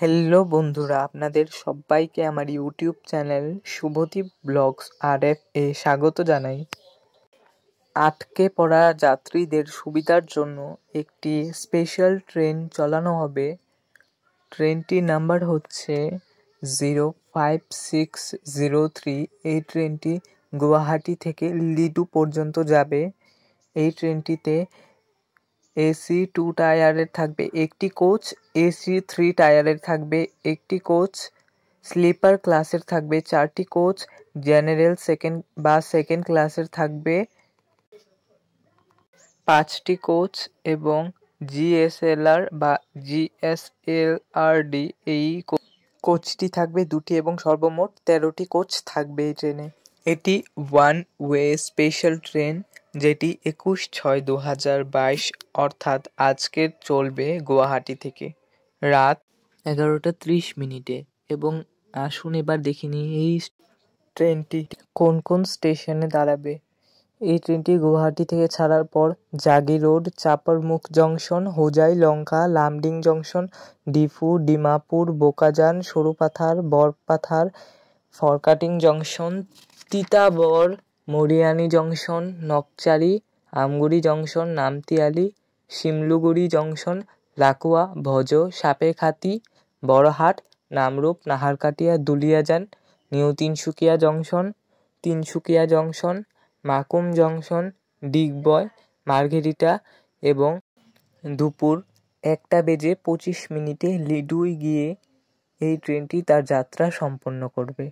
hello বন্ধুরা আপনাদের সবাইকে আমার YouTube channel Shubhadeep blogs R F এ স্বাগত জানাই আটকে পড়া যাত্রীদের সুবিধার জন্য একটি স্পেশাল ট্রেন চালানো হবে ট্রেনটির নাম্বার হচ্ছে zero five six zero three এই ট্রেনটি গুয়াহাটি থেকে লিডু পর্যন্ত যাবে এই ট্রেনটিতে এসি টু টায়ারের থাকবে একটি কোচ এসি থ্রি টায়ারের থাকবে একটি কোচ স্লিপার ক্লাসের থাকবে চারটি কোচ জেনারেল সেকেন্ড বা সেকেন্ড ক্লাসের থাকবে পাঁচটি কোচ এবং জিএসএলআর বা জিএসএলআরডি এই কোচটি থাকবে দুটি এবং সর্বমোট তেরোটি কোচ থাকবে এই ট্রেনে এটি ওয়ান ওয়ে স্পেশাল ট্রেন যেটি একুশ ছয় দু হাজার বাইশ অর্থাৎ আজকে চলবে গুয়াহাটি থেকে রাত এগারোটা ত্রিশ মিনিটে এবং আসুন এবার দেখিনি এই ট্রেনটি কোন কোন স্টেশনে দাঁড়াবে এই ট্রেনটি গুয়াহাটি থেকে ছাড়ার পর Jagi road Chaparmukh junction Hojai Lanka Lumding junction Diphu Dimapur Bokajan Sarupathar Barpathar Furkating junction Titabar Mariani junction Nakachari Amguri junction Namtiali Simaluguri junction Lakwa Bhojo Sapekhati Borhat Namrup Naharkatia Duliajan New Tinsukia junction Tinsukia junction Makum junction Digboi Margherita এবং দুপুর একটা বেজে পঁচিশ মিনিটে লিডুই গিয়ে এই ট্রেনটি তার যাত্রা সম্পন্ন করবে